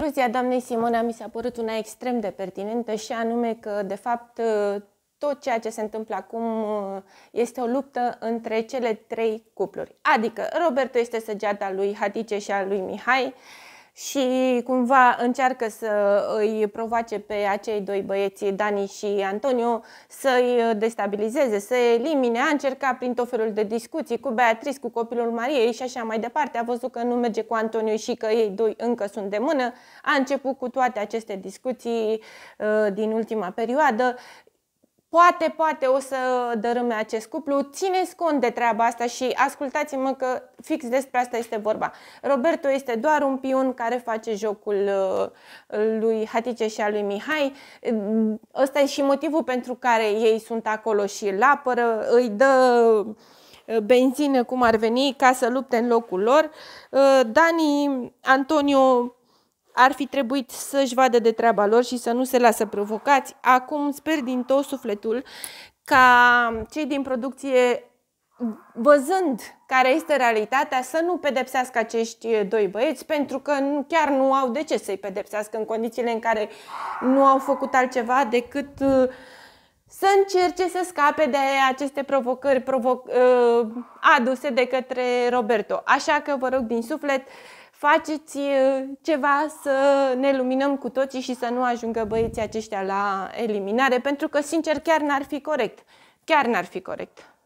concluzia doamnei Simona mi s-a părut una extrem de pertinentă și anume că, de fapt, ă, tot ceea ce se întâmplă acum ă, este o luptă între cele trei cupluri. Adică Roberto este săgeata lui Hatice și a lui Mihai, și cumva încearcă să îi provoace pe acei doi băieți, Dani și Antonio, să-i destabilizeze, să elimine. A încercat prin tot felul de discuții cu Beatrice, cu copilul Mariei și așa mai departe. A văzut că nu merge cu Antonio și că ei doi încă sunt de mână. A început cu toate aceste discuții uh, din ultima perioadă poate, poate o să dărâme acest cuplu. Țineți cont de treaba asta și ascultați-mă că fix despre asta este vorba. Roberto este doar un pion care face jocul uh, lui Hatice și al lui Mihai. Mm, ăsta e și motivul pentru care ei sunt acolo și îl apără, îi dă uh, benzină cum ar veni ca să lupte în locul lor. Uh, Dani Antonio ar fi trebuit să-și vadă de treaba lor și să nu se lasă provocați. Acum sper din tot sufletul ca cei din producție văzând care este realitatea, să nu pedepsească acești doi băieți, pentru că chiar nu au de ce să-i pedepsească în condițiile în care nu au făcut altceva decât uh, să încerce să scape de aceste provocări provoc- ă, aduse de către Roberto. Așa că vă rog din suflet, faceți ă, ceva să ne luminăm cu toții și să nu ajungă băieții aceștia la eliminare, pentru că, sincer, chiar n-ar fi corect. Chiar n-ar fi corect.